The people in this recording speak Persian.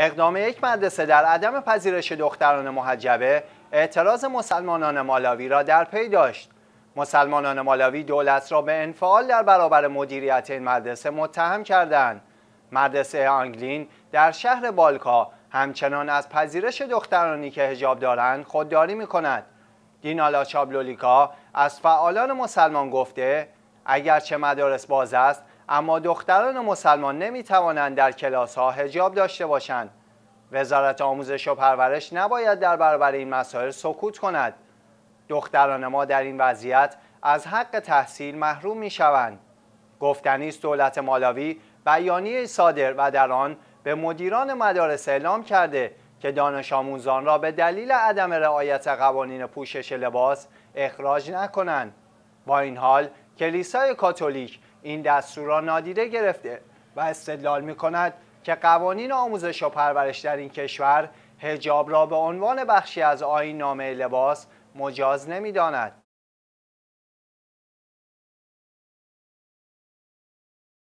اقدام یک مدرسه در عدم پذیرش دختران محجبه اعتراض مسلمانان مالاوی را در پی داشت. مسلمانان مالاوی دولت را به انفعال در برابر مدیریت این مدرسه متهم کردند. مدرسه آنگلین در شهر بالکا همچنان از پذیرش دخترانی که هجاب دارند خودداری می کند. دینالا چابلولیکا از فعالان مسلمان گفته اگرچه مدارس باز است اما دختران مسلمان نمیتوانند در کلاس ها هجاب داشته باشند وزارت آموزش و پرورش نباید در برابر این مسائل سکوت کند دختران ما در این وضعیت از حق تحصیل محروم می شوند گفتنی دولت مالاوی بیانیه صادر و در آن به مدیران مدارس اعلام کرده که دانش آموزان را به دلیل عدم رعایت قوانین پوشش لباس اخراج نکنند با این حال کلیسای کاتولیک این دستور را نادیده گرفته و استدلال می کند که قوانین آموزش و پرورش در این کشور هجاب را به عنوان بخشی از آین نامه لباس مجاز نمی داند.